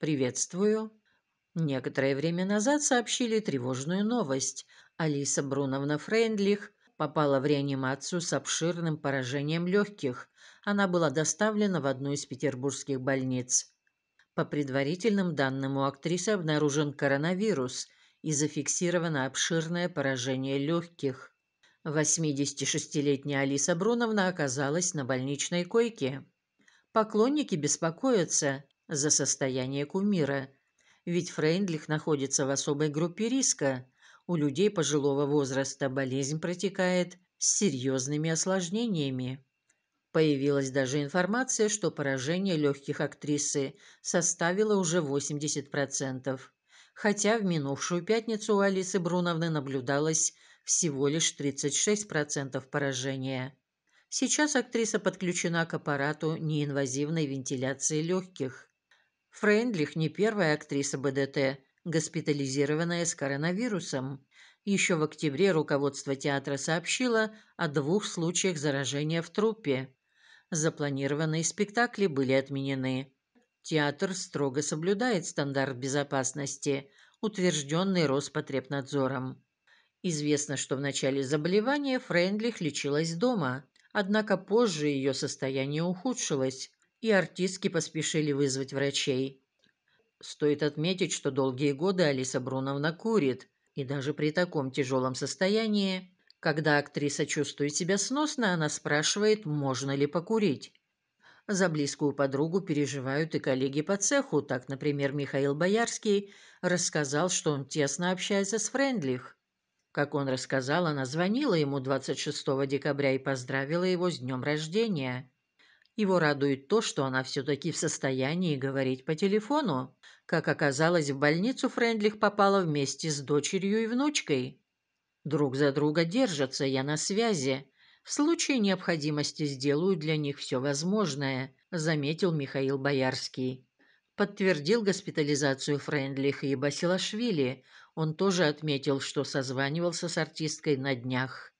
«Приветствую». Некоторое время назад сообщили тревожную новость. Алиса Бруновна Фрейндлих попала в реанимацию с обширным поражением легких. Она была доставлена в одну из петербургских больниц. По предварительным данным у актрисы обнаружен коронавирус и зафиксировано обширное поражение легких. 86-летняя Алиса Бруновна оказалась на больничной койке. Поклонники беспокоятся, за состояние кумира. Ведь Фрейндлих находится в особой группе риска. У людей пожилого возраста болезнь протекает с серьезными осложнениями. Появилась даже информация, что поражение легких актрисы составило уже 80%, хотя в минувшую пятницу у Алисы Бруновны наблюдалось всего лишь 36% поражения. Сейчас актриса подключена к аппарату неинвазивной вентиляции легких. Фрейндлих не первая актриса БДТ, госпитализированная с коронавирусом. Еще в октябре руководство театра сообщило о двух случаях заражения в труппе. Запланированные спектакли были отменены. Театр строго соблюдает стандарт безопасности, утвержденный Роспотребнадзором. Известно, что в начале заболевания Фрейндлих лечилась дома, однако позже ее состояние ухудшилось и артистки поспешили вызвать врачей. Стоит отметить, что долгие годы Алиса Бруновна курит, и даже при таком тяжелом состоянии, когда актриса чувствует себя сносно, она спрашивает, можно ли покурить. За близкую подругу переживают и коллеги по цеху, так, например, Михаил Боярский рассказал, что он тесно общается с Френдлих. Как он рассказал, она звонила ему 26 декабря и поздравила его с днем рождения. Его радует то, что она все-таки в состоянии говорить по телефону. Как оказалось, в больницу Френдлих попала вместе с дочерью и внучкой. Друг за друга держатся, я на связи. В случае необходимости сделаю для них все возможное», – заметил Михаил Боярский. Подтвердил госпитализацию Френдлих и Басилашвили. Он тоже отметил, что созванивался с артисткой на днях.